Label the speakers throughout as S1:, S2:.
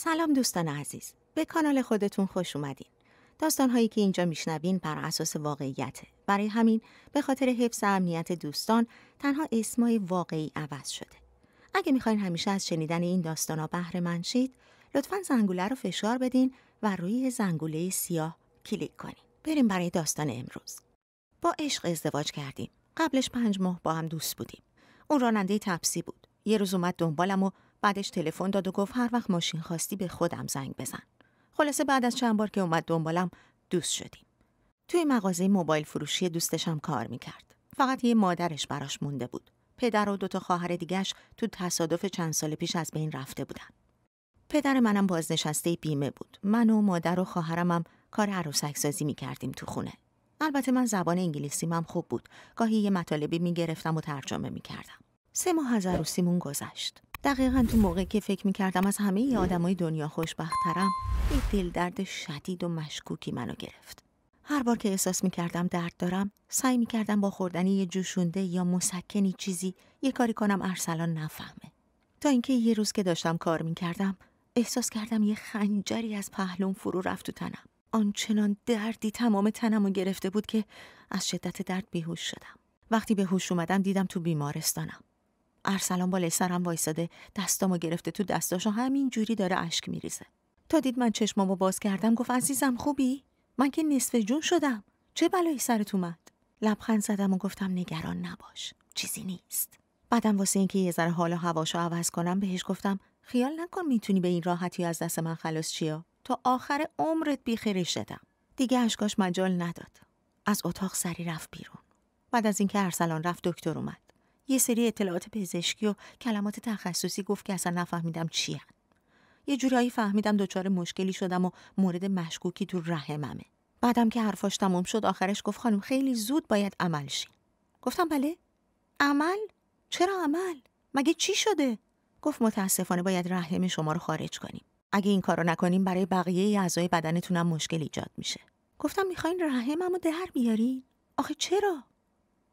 S1: سلام دوستان عزیز به کانال خودتون خوش اومدین داستان هایی که اینجا میشنوین بر اساس واقعیته برای همین به خاطر حفظ امنیت دوستان تنها اسمای واقعی عوض شده اگه میخواین همیشه از شنیدن این داستان ها بهره منشید لطفا زنگوله رو فشار بدین و روی زنگوله سیاه کلیک کنین بریم برای داستان امروز با عشق ازدواج کردیم قبلش پنج ماه با هم دوست بودیم اون راننده تپسی بود یه روز اومد دنبالم و بعدش تلفن داد و گفت هر وقت ماشین خواستی به خودم زنگ بزن خلاصه بعد از چند بار که اومد دنبالم دوست شدیم توی مغازه موبایل فروشی دوستشم کار میکرد فقط یه مادرش براش مونده بود پدر و دوتا خواهر دیگهش تو تصادف چند سال پیش از بین رفته بودن پدر منم بازنشسته بیمه بود من و مادر و خواهرمم کار عروسک سازی میکردیم تو خونه البته من زبان انگلیسی من خوب بود گاهی یه مطالبی میگرفتم و ترجمه میکردم سه ماه از عروسیمون گذشت دقیقا تو موقع که فکر میکردم از همه ی آدمای دنیا خوشبخترم یه دل درد شدید و مشکوکی منو گرفت هر بار که احساس میکردم درد دارم سعی کردم با خوردن یه جوشونده یا مسکنی چیزی یه کاری کنم ارسلان نفهمه تا اینکه یه روز که داشتم کار میکردم احساس کردم یه خنجری از پهلوم فرو رفت تو تنم آنچنان دردی تمام تنم رو گرفته بود که از شدت درد بیهوش شدم وقتی به هوش اومدم دیدم تو بیمارستانم ارسلان بالای سرم وایساده دستامو گرفته تو دستاشو همین جوری داره اشک میریزه تا دید من چشمامو باز کردم گفت عزیزم خوبی من که نصف جون شدم چه بلایی سرت اومد لبخند زدم و گفتم نگران نباش چیزی نیست بعدم واسه اینکه یه ذره حال و هواشو عوض کنم بهش گفتم خیال نکن میتونی به این راحتی از دست من خلاص چیا تا آخر عمرت بیخریش شدم دیگه اشکاش مجال نداد از اتاق سری رفت بیرون بعد از اینکه ارسلان رفت دکتر اومد یه سری اطلاعات پزشکی و کلمات تخصصی گفت که اصلا نفهمیدم چی یه جورایی فهمیدم دچار مشکلی شدم و مورد مشکوکی تو رحممه. بعدم که حرفاش تموم شد آخرش گفت خانم خیلی زود باید عمل شین. گفتم بله؟ عمل؟ چرا عمل؟ مگه چی شده؟ گفت متاسفانه باید رحم شما رو خارج کنیم. اگه این کارو نکنیم برای بقیه اعضای بدنتونم مشکل ایجاد میشه. گفتم میخواین رحممو در بیارین؟ آخه چرا؟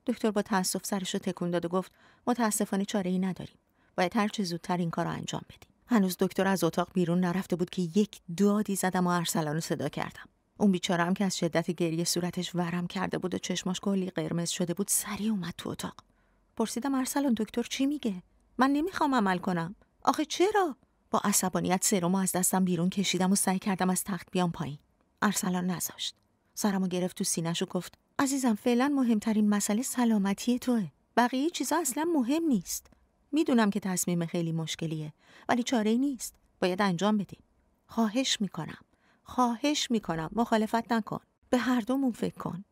S1: دکتر با تاسف سرش رو تکون داد و گفت متاسفانه چاره ای نداریم باید هر چه زودتر این کار رو انجام بدیم هنوز دکتر از اتاق بیرون نرفته بود که یک دادی زدم و ارسلان رو صدا کردم اون بیچاره هم که از شدت گریه صورتش ورم کرده بود و چشماش کلی قرمز شده بود سری اومد تو اتاق پرسیدم ارسلان دکتر چی میگه من نمیخوام عمل کنم آخه چرا با عصبانیت سرم از دستم بیرون کشیدم و سعی کردم از تخت بیام پایین ارسلان نذاشت سرمو گرفت تو سینهش و گفت عزیزم فعلا مهمترین مسئله سلامتی توه بقیه چیزا اصلا مهم نیست میدونم که تصمیم خیلی مشکلیه ولی چاره ای نیست باید انجام بدیم خواهش میکنم خواهش میکنم مخالفت نکن به هر دومون فکر کن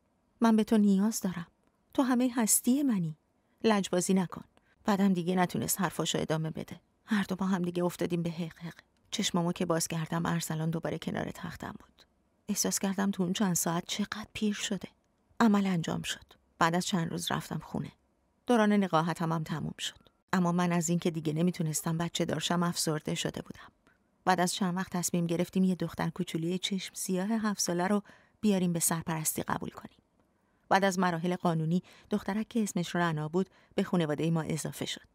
S1: من به تو نیاز دارم تو همه هستی منی لجبازی نکن بعدم دیگه نتونست حرفاشو ادامه بده هر دو با هم دیگه افتادیم به حق حق چشمامو که باز کردم ارسلان دوباره کنار تختم بود احساس کردم تو اون چند ساعت چقدر پیر شده عمل انجام شد بعد از چند روز رفتم خونه دوران نقاهتم هم تموم شد اما من از اینکه دیگه نمیتونستم بچه دارشم افسرده شده بودم بعد از چند وقت تصمیم گرفتیم یه دختر کوچولی چشم سیاه هفت ساله رو بیاریم به سرپرستی قبول کنیم بعد از مراحل قانونی دخترک که اسمش رنا بود به خانواده ما اضافه شد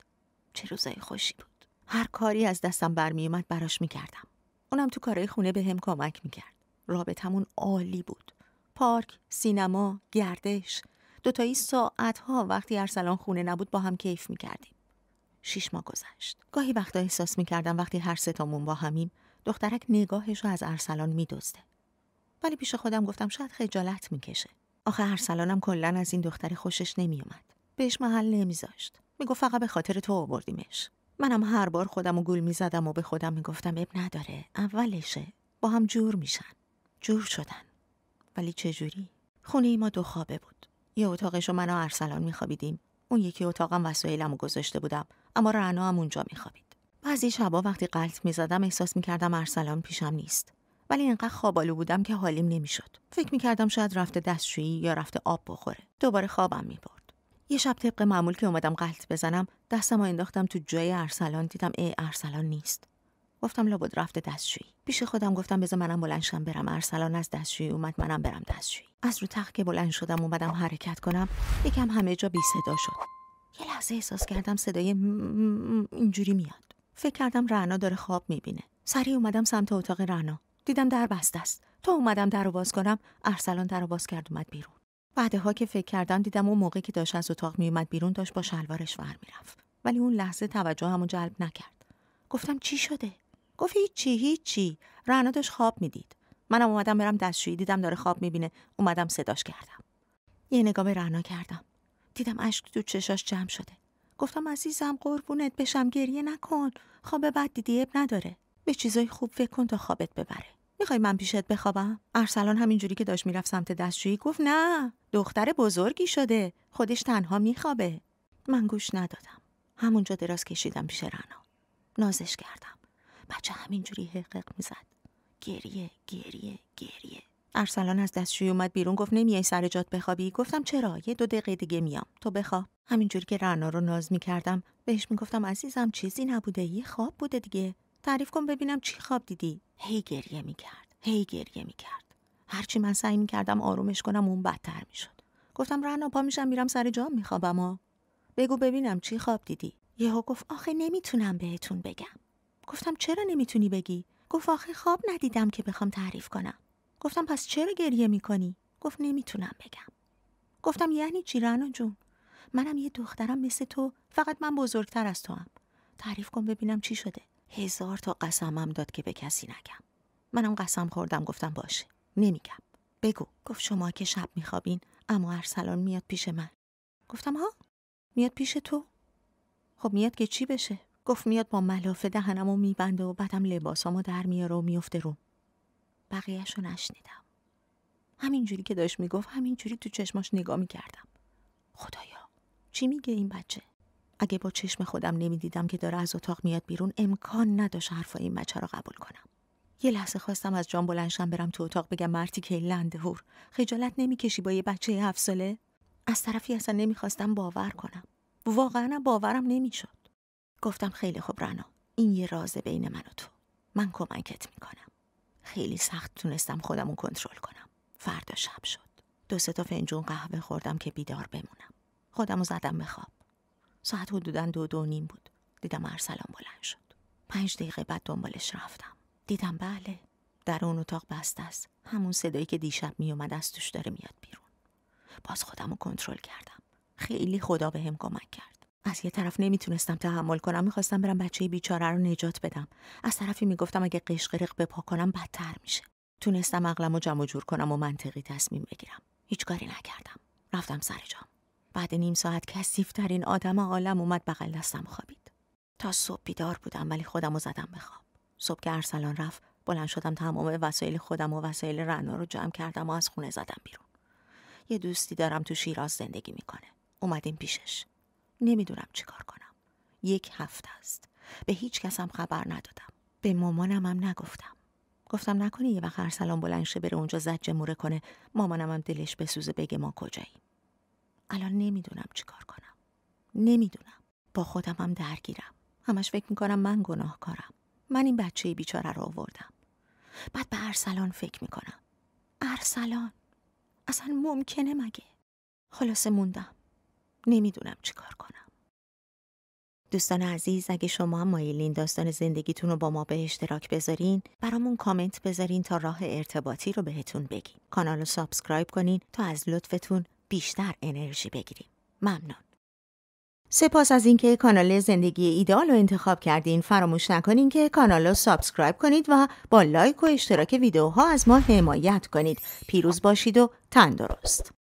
S1: چه روزای خوشی بود هر کاری از دستم برمیومد براش میکردم اونم تو کارهای خونه به هم کمک میکرد رابطمون عالی بود پارک، سینما، گردش دوتایی ساعتها وقتی ارسلان خونه نبود با هم کیف کردیم. شیش ماه گذشت گاهی وقتا احساس میکردم وقتی هر تامون با همیم دخترک نگاهش رو از ارسلان میدزده ولی پیش خودم گفتم شاید خجالت میکشه آخه ارسلانم کلا از این دختر خوشش نمیومد بهش محل نمیذاشت میگفت فقط به خاطر تو آوردیمش منم هر بار خودم و گول میزدم و به خودم میگفتم اب نداره اولشه با هم جور میشن جور شدن ولی جوری خونه ای ما دو خوابه بود. یه اتاقشو من و ارسلان میخوابیدیم. اون یکی اتاقم وسایلمو گذاشته بودم اما رنا هم اونجا میخوابید. بعضی شبا وقتی غلط میزدم احساس میکردم ارسلان پیشم نیست. ولی اینقدر خوابالو بودم که حالیم نمیشد. فکر میکردم شاید رفته دستشویی یا رفته آب بخوره. دوباره خوابم میبرد. یه شب طبق معمول که اومدم قلط بزنم دستم انداختم تو جای ارسلان دیدم ای ارسلان نیست گفتم لابد رفته دستشویی پیش خودم گفتم بذار منم بلنشم برم ارسلان از دستشویی اومد منم برم دستشویی از رو تخت که بلند شدم اومدم حرکت کنم یکم همه جا بی صدا شد یه لحظه احساس کردم صدای اینجوری میاد فکر کردم رعنا داره خواب میبینه سریع اومدم سمت اتاق رعنا دیدم در بسته است تا اومدم در رو باز کنم ارسلان در رو باز کرد اومد بیرون ها که فکر کردم دیدم اون موقع که داشت از اتاق میومد بیرون داشت با شلوارش ور میرفت ولی اون لحظه توجه همو جلب نکرد گفتم چی شده گفت هیچی هیچی چی داشت خواب میدید منم اومدم برم دستشویی دیدم داره خواب میبینه اومدم صداش کردم یه نگاه به کردم دیدم اشک تو چشاش جمع شده گفتم عزیزم قربونت بشم گریه نکن خواب بد دیدی اب نداره به چیزای خوب فکر کن تا خوابت ببره میخوای من پیشت بخوابم ارسلان همینجوری که داشت میرفت سمت دستشویی گفت نه دختر بزرگی شده خودش تنها میخوابه من گوش ندادم همونجا دراز کشیدم پیش رنا نازش کردم بچه همینجوری حقق میزد گریه گریه گریه ارسلان از دستشوی اومد بیرون گفت نمیای سر جات بخوابی گفتم چرا یه دو دقیقه دیگه میام تو بخواب همینجوری که رنا رو ناز میکردم بهش میگفتم عزیزم چیزی نبوده یه خواب بوده دیگه تعریف کن ببینم چی خواب دیدی هی گریه میکرد هی گریه میکرد هرچی من سعی میکردم آرومش کنم اون بدتر میشد گفتم رنا پا میشم میرم سر جام میخوابم و بگو ببینم چی خواب دیدی یهو گفت آخه نمیتونم بهتون بگم گفتم چرا نمیتونی بگی گفت آخه خواب ندیدم که بخوام تعریف کنم گفتم پس چرا گریه میکنی گفت نمیتونم بگم گفتم یعنی چی جون منم یه دخترم مثل تو فقط من بزرگتر از تو هم. تعریف کن ببینم چی شده هزار تا قسمم داد که به کسی نگم منم قسم خوردم گفتم باشه نمیگم بگو گفت شما که شب میخوابین اما ارسلان میاد پیش من گفتم ها میاد پیش تو خب میاد که چی بشه گفت میاد با ملافه دهنمو میبنده و بعدم لباسامو در میاره و میفته رو رو نشنیدم همینجوری که داشت میگفت همینجوری تو چشماش نگاه میکردم خدایا چی میگه این بچه اگه با چشم خودم نمیدیدم که داره از اتاق میاد بیرون امکان نداشت حرفای این بچه رو قبول کنم یه لحظه خواستم از جان بلنشم برم تو اتاق بگم مرتی که لندهور خجالت نمیکشی با یه بچه هفت ساله از طرفی اصلا نمیخواستم باور کنم واقعا باورم نمیشد گفتم خیلی خوب رانا این یه راز بین من و تو من کمکت میکنم خیلی سخت تونستم خودمو کنترل کنم فردا شب شد دو سه تا فنجون قهوه خوردم که بیدار بمونم خودمو زدم به خواب ساعت حدودا دو دو نیم بود دیدم ارسلان بلند شد پنج دقیقه بعد دنبالش رفتم دیدم بله در اون اتاق بسته است همون صدایی که دیشب میومد از توش داره میاد بیرون باز خودمو کنترل کردم خیلی خدا به هم کمک کرد از یه طرف نمیتونستم تحمل کنم میخواستم برم بچه بیچاره رو نجات بدم از طرفی میگفتم اگه قشقرق بپا کنم بدتر میشه تونستم عقلم و جمع جور کنم و منطقی تصمیم بگیرم هیچ کاری نکردم رفتم سر جام بعد نیم ساعت کسیفترین آدم عالم اومد بغل دستم خوابید تا صبح بیدار بودم ولی خودم و زدم به خواب صبح که ارسلان رفت بلند شدم تمام وسایل خودم و وسایل رنا رو جمع کردم و از خونه زدم بیرون یه دوستی دارم تو شیراز زندگی میکنه اومدیم پیشش نمیدونم چیکار کنم یک هفته است به هیچ کسم خبر ندادم به مامانم هم نگفتم گفتم نکنی یه وقت ارسلان بلند شه بره اونجا زد موره کنه مامانم هم دلش بسوزه بگه ما کجاییم الان نمیدونم چیکار کنم نمیدونم با خودم هم درگیرم همش فکر میکنم من گناهکارم من این بچه بیچاره رو آوردم بعد به ارسلان فکر میکنم ارسلان اصلا ممکنه مگه خلاصه موندم نمیدونم چیکار کنم. دوستان عزیز اگه شما هم مایلین داستان زندگیتون رو با ما به اشتراک بذارین برامون کامنت بذارین تا راه ارتباطی رو بهتون بگیم کانال رو سابسکرایب کنین تا از لطفتون بیشتر انرژی بگیریم ممنون سپاس از اینکه کانال زندگی ایدال رو انتخاب کردین فراموش نکنین که کانال رو سابسکرایب کنید و با لایک و اشتراک ویدیوها از ما حمایت کنید پیروز باشید و تندرست